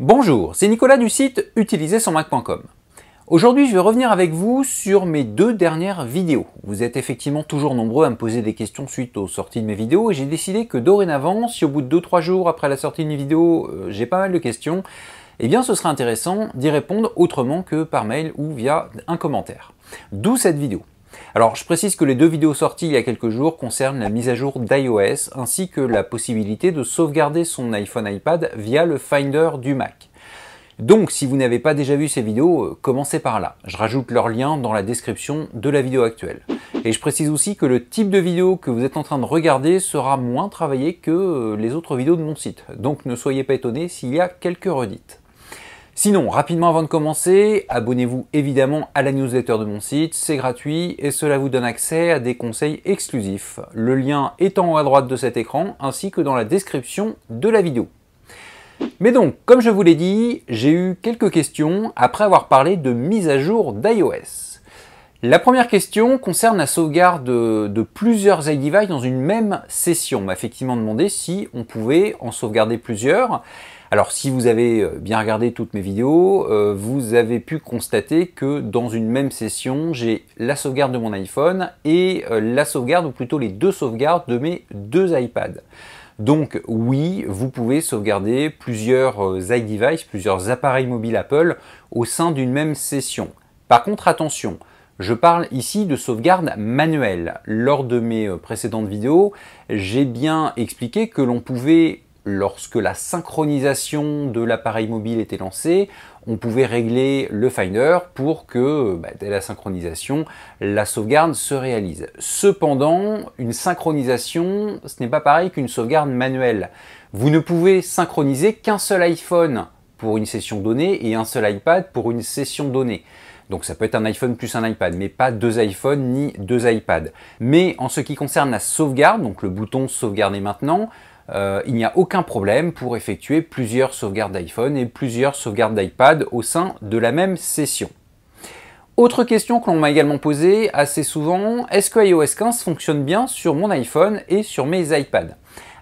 Bonjour, c'est Nicolas du site utiliser son Mac.com. Aujourd'hui, je vais revenir avec vous sur mes deux dernières vidéos. Vous êtes effectivement toujours nombreux à me poser des questions suite aux sorties de mes vidéos et j'ai décidé que dorénavant, si au bout de 2-3 jours après la sortie d'une vidéo, euh, j'ai pas mal de questions, eh bien ce sera intéressant d'y répondre autrement que par mail ou via un commentaire. D'où cette vidéo. Alors je précise que les deux vidéos sorties il y a quelques jours concernent la mise à jour d'iOS ainsi que la possibilité de sauvegarder son iPhone iPad via le Finder du Mac. Donc si vous n'avez pas déjà vu ces vidéos, euh, commencez par là. Je rajoute leur lien dans la description de la vidéo actuelle. Et je précise aussi que le type de vidéo que vous êtes en train de regarder sera moins travaillé que euh, les autres vidéos de mon site. Donc ne soyez pas étonnés s'il y a quelques redites. Sinon, rapidement avant de commencer, abonnez-vous évidemment à la newsletter de mon site, c'est gratuit et cela vous donne accès à des conseils exclusifs. Le lien est en haut à droite de cet écran ainsi que dans la description de la vidéo. Mais donc, comme je vous l'ai dit, j'ai eu quelques questions après avoir parlé de mise à jour d'iOS. La première question concerne la sauvegarde de, plusieurs iDevice dans une même session. On m'a effectivement demandé si on pouvait en sauvegarder plusieurs. Alors si vous avez euh, bien regardé toutes mes vidéos, euh, vous avez pu constater que dans une même session, j'ai la sauvegarde de mon iPhone et euh, la sauvegarde, ou plutôt les deux sauvegardes de mes deux iPads. Donc oui, vous pouvez sauvegarder plusieurs iDevices, plusieurs appareils mobiles Apple au sein d'une même session. Par contre, attention, je parle ici de sauvegarde manuelle. Lors de mes précédentes vidéos, j'ai bien expliqué que l'on pouvait lorsque la synchronisation de l'appareil mobile était lancée, on pouvait régler le Finder pour que, bah, dès la synchronisation, la sauvegarde se réalise. Cependant, une synchronisation, ce n'est pas pareil qu'une sauvegarde manuelle. Vous ne pouvez synchroniser qu'un seul iPhone pour une session donnée et un seul iPad pour une session donnée. Donc ça peut être un iPhone plus un iPad, mais pas deux iPhones ni deux iPads. Mais en ce qui concerne la sauvegarde, donc le bouton sauvegarder maintenant, euh, il n'y a aucun problème pour effectuer plusieurs sauvegardes d'iPhone et plusieurs sauvegardes d'iPad au sein de la même session. Autre question que l'on m'a également posée assez souvent, est-ce que iOS 15 fonctionne bien sur mon iPhone et sur mes iPads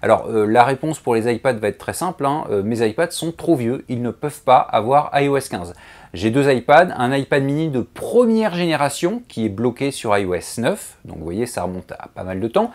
alors euh, la réponse pour les iPads va être très simple, hein. euh, mes iPads sont trop vieux, ils ne peuvent pas avoir iOS 15. J'ai deux iPads, un iPad mini de première génération qui est bloqué sur iOS 9, donc vous voyez ça remonte à pas mal de temps,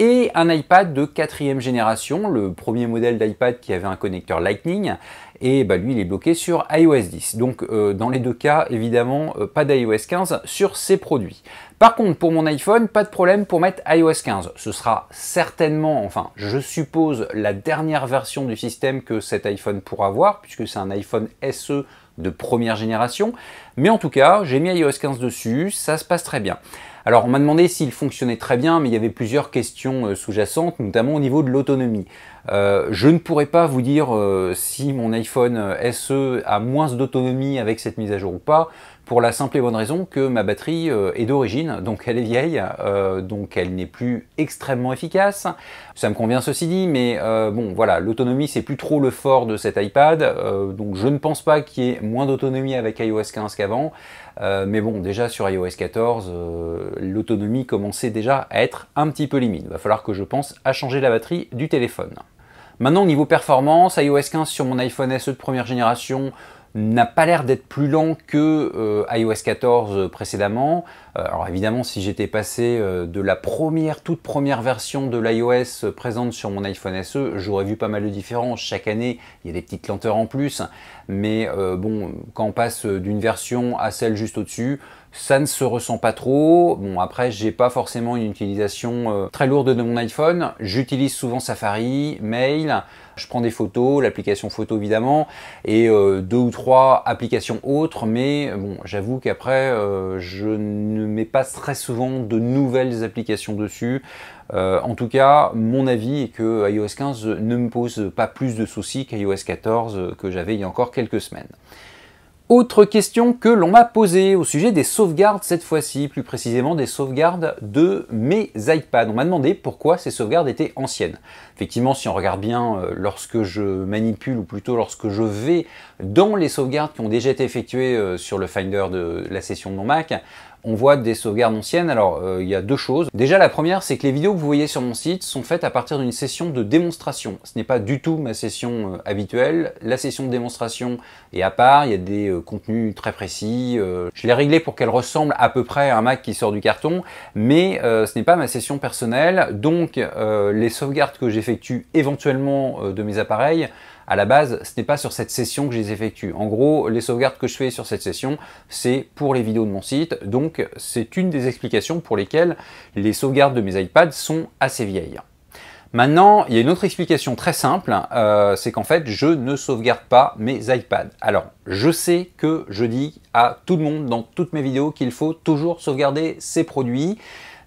et un iPad de quatrième génération, le premier modèle d'iPad qui avait un connecteur Lightning, et bah, lui il est bloqué sur iOS 10. Donc euh, dans les deux cas évidemment euh, pas d'iOS 15 sur ces produits. Par contre pour mon iPhone pas de problème pour mettre iOS 15. Ce sera certainement, enfin je suppose la dernière version du système que cet iPhone pourra avoir puisque c'est un iPhone SE de première génération. Mais en tout cas, j'ai mis iOS 15 dessus, ça se passe très bien. Alors on m'a demandé s'il fonctionnait très bien, mais il y avait plusieurs questions euh, sous-jacentes, notamment au niveau de l'autonomie. Euh, je ne pourrais pas vous dire euh, si mon iPhone SE a moins d'autonomie avec cette mise à jour ou pas pour la simple et bonne raison que ma batterie euh, est d'origine, donc elle est vieille, euh, donc elle n'est plus extrêmement efficace. Ça me convient ceci dit, mais euh, bon voilà, l'autonomie c'est plus trop le fort de cet iPad, donc je ne pense pas qu'il y ait moins d'autonomie avec iOS 15 qu'avant, mais bon déjà sur iOS 14, l'autonomie commençait déjà à être un petit peu limite. Il va falloir que je pense à changer la batterie du téléphone. Maintenant, au niveau performance, iOS 15 sur mon iPhone SE de première génération, n'a pas l'air d'être plus lent que euh, iOS 14 euh, précédemment. Euh, alors évidemment, si j'étais passé de la première, toute première version de l'iOS présente sur mon iPhone SE, j'aurais vu pas mal de différences. Chaque année, il y a des petites lenteurs en plus. Mais bon, quand on passe d'une version à celle juste au-dessus, ça ne se ressent pas trop. Bon, après, j'ai pas forcément une utilisation euh, très lourde de mon iPhone. J'utilise souvent Safari, Mail, je prends des photos, l'application photo évidemment, et euh, deux ou trois applications autres, mais bon, j'avoue qu'après, euh, je ne mets pas très souvent de nouvelles applications dessus. en tout cas, mon avis est que iOS 15 ne me pose pas plus de soucis qu'iOS 14 que j'avais il y a encore quelques semaines. Autre question que l'on m'a posée au sujet des sauvegardes cette fois-ci, plus précisément des sauvegardes de mes iPads. On m'a demandé pourquoi ces sauvegardes étaient anciennes. Effectivement, si on regarde bien, euh, lorsque je manipule, ou plutôt lorsque je vais dans les sauvegardes qui ont déjà été effectuées euh, sur le Finder de la session de mon Mac, on voit des sauvegardes anciennes. Alors, euh, il y a deux choses. Déjà, la première, c'est que les vidéos que vous voyez sur mon site sont faites à partir d'une session de démonstration. Ce n'est pas du tout ma session euh, habituelle. La session de démonstration est à part. Il y a des euh, contenus très précis. je l'ai réglé pour qu'elle ressemble à peu près à un Mac qui sort du carton, mais ce n'est pas ma session personnelle. Donc, les sauvegardes que j'effectue éventuellement de mes appareils à la base, ce n'est pas sur cette session que je les effectue. En gros, les sauvegardes que je fais sur cette session, c'est pour les vidéos de mon site. Donc, c'est une des explications pour lesquelles les sauvegardes de mes iPads sont assez vieilles. Maintenant, il y a une autre explication très simple, euh, c'est qu'en fait, je ne sauvegarde pas mes iPads. Alors, je sais que je dis à tout le monde dans toutes mes vidéos qu'il faut toujours sauvegarder ses produits,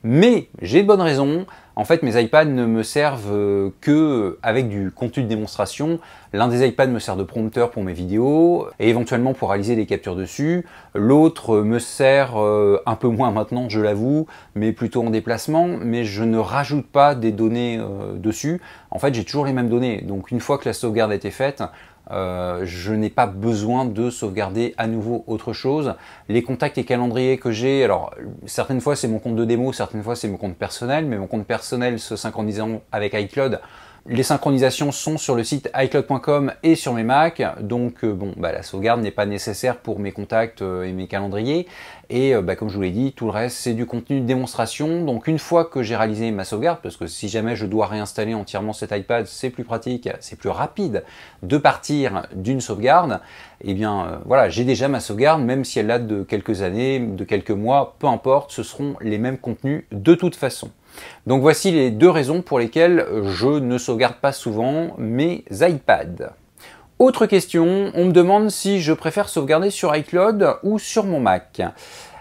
mais j'ai de bonnes raisons, en fait, mes iPads ne me servent euh, que euh, avec du contenu de démonstration. L'un des iPads me sert de prompteur pour mes vidéos et éventuellement pour réaliser des captures dessus. L'autre euh, me sert un peu moins maintenant, je l'avoue, mais plutôt en déplacement. Mais je ne rajoute pas des données dessus. En fait, j'ai toujours les mêmes données. Donc une fois que la sauvegarde a été faite, euh, je n'ai pas besoin de sauvegarder à nouveau autre chose. Les contacts et calendriers que j'ai, alors certaines fois c'est mon compte de démo, certaines fois c'est mon compte personnel, mais mon compte personnel se synchronisant avec iCloud, les synchronisations sont sur le site iCloud.com et sur mes Mac, donc euh, bon, bah, la sauvegarde n'est pas nécessaire pour mes contacts euh, et mes calendriers. Et euh, bah, comme je vous l'ai dit, tout le reste c'est du contenu de démonstration. Donc une fois que j'ai réalisé ma sauvegarde, parce que si jamais je dois réinstaller entièrement cet iPad, c'est plus pratique, c'est plus rapide de partir d'une sauvegarde. Et eh bien voilà, j'ai déjà ma sauvegarde, même si elle date de quelques années, de quelques mois, peu importe, ce seront les mêmes contenus de toute façon. Donc voici les deux raisons pour lesquelles je ne sauvegarde pas souvent mes iPads. Autre question, on me demande si je préfère sauvegarder sur iCloud ou sur mon Mac.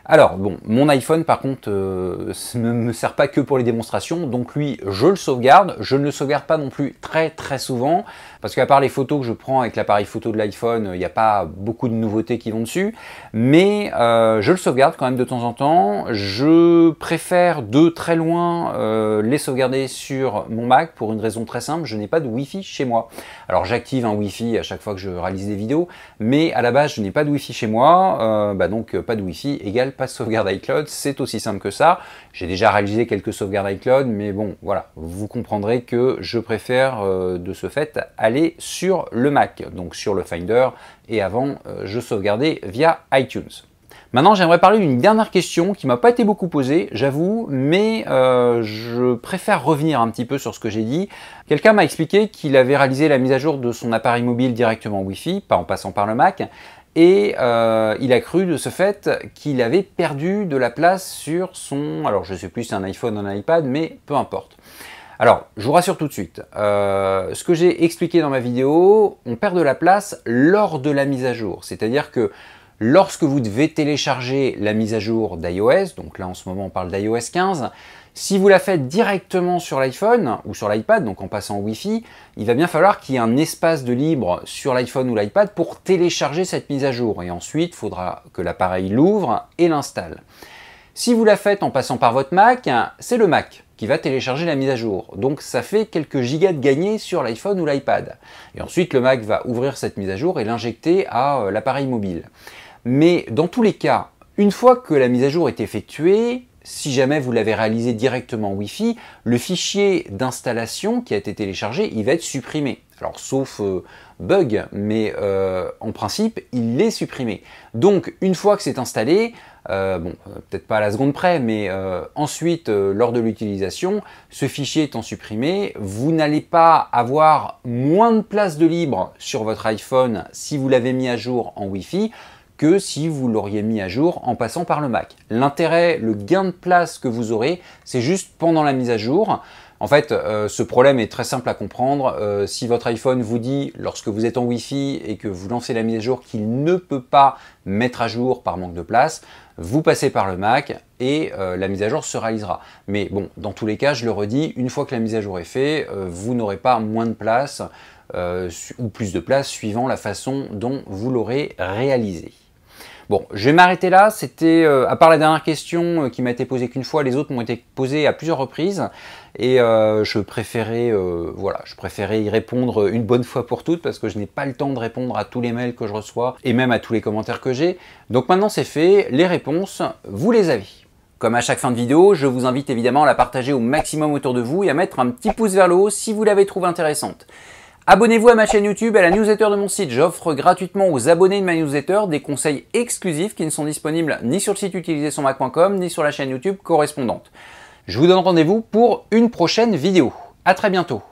Alors, bon, mon iPhone, par contre, euh, ne me sert pas que pour les démonstrations, donc lui, je le sauvegarde. Je ne le sauvegarde pas non plus très très souvent, parce qu'à part les photos que je prends avec l'appareil photo de l'iPhone, il n'y a pas beaucoup de nouveautés qui vont dessus, mais euh, je le sauvegarde quand même de temps en temps. Je préfère de très loin euh, les sauvegarder sur mon Mac pour une raison très simple, je n'ai pas de Wi-Fi chez moi. Alors, j'active un Wi-Fi à chaque fois que je réalise des vidéos, mais à la base, je n'ai pas de Wi-Fi chez moi, bah donc pas de Wi-Fi égale pas de sauvegarde iCloud. C'est aussi simple que ça. J'ai déjà réalisé quelques sauvegardes iCloud, mais bon, voilà, vous comprendrez que je préfère euh, de ce fait aller sur le Mac, donc sur le Finder, et avant, euh, je sauvegardais via iTunes. Maintenant, j'aimerais parler d'une dernière question qui m'a pas été beaucoup posée, j'avoue, mais euh, je préfère revenir un petit peu sur ce que j'ai dit. Quelqu'un m'a expliqué qu'il avait réalisé la mise à jour de son appareil mobile directement Wi-Fi, pas en passant par le Mac, et euh, il a cru de ce fait qu'il avait perdu de la place sur son... Alors je sais plus si c'est un iPhone ou un iPad, mais peu importe. Alors, je vous rassure tout de suite, euh, ce que j'ai expliqué dans ma vidéo, on perd de la place lors de la mise à jour. C'est-à-dire que lorsque vous devez télécharger la mise à jour d'iOS, donc là en ce moment on parle d'iOS 15, si vous la faites directement sur l'iPhone ou sur l'iPad, donc en passant Wi-Fi, il va bien falloir qu'il y ait un espace de libre sur l'iPhone ou l'iPad pour télécharger cette mise à jour. Et ensuite, il faudra que l'appareil l'ouvre et l'installe. Si vous la faites en passant par votre Mac, c'est le Mac qui va télécharger la mise à jour. Donc ça fait quelques gigas de gagnés sur l'iPhone ou l'iPad. Et ensuite, le Mac va ouvrir cette mise à jour et l'injecter à euh, l'appareil mobile. Mais dans tous les cas, une fois que la mise à jour est effectuée, si jamais vous l'avez réalisé directement en Wi-Fi, le fichier d'installation qui a été téléchargé, il va être supprimé. Alors sauf euh, bug, mais euh, en principe, il est supprimé. Donc une fois que c'est installé, euh, bon, peut-être pas à la seconde près, mais ensuite, lors de l'utilisation, ce fichier étant supprimé, vous n'allez pas avoir moins de place de libre sur votre iPhone si vous l'avez mis à jour en Wi-Fi que si vous l'auriez mis à jour en passant par le Mac. L'intérêt, le gain de place que vous aurez, c'est juste pendant la mise à jour. En fait, euh, ce problème est très simple à comprendre. Euh, si votre iPhone vous dit, lorsque vous êtes en Wi-Fi et que vous lancez la mise à jour, qu'il ne peut pas mettre à jour par manque de place, vous passez par le Mac et euh, la mise à jour se réalisera. Mais bon, dans tous les cas, je le redis, une fois que la mise à jour est faite, vous n'aurez pas moins de place ou plus de place suivant la façon dont vous l'aurez réalisé. Bon, je vais m'arrêter là. C'était, euh, à part la dernière question euh, qui m'a été posée qu'une fois, les autres m'ont été posées à plusieurs reprises. Et euh, je préférais, voilà, je préférais y répondre une bonne fois pour toutes parce que je n'ai pas le temps de répondre à tous les mails que je reçois et même à tous les commentaires que j'ai. Donc maintenant c'est fait, les réponses, vous les avez. Comme à chaque fin de vidéo, je vous invite évidemment à la partager au maximum autour de vous et à mettre un petit pouce vers le haut si vous l'avez trouvée intéressante. Abonnez-vous à ma chaîne YouTube et à la newsletter de mon site. J'offre gratuitement aux abonnés de ma newsletter des conseils exclusifs qui ne sont disponibles ni sur le site utilisé Mac.com ni sur la chaîne YouTube correspondante. Je vous donne rendez-vous pour une prochaine vidéo. À très bientôt.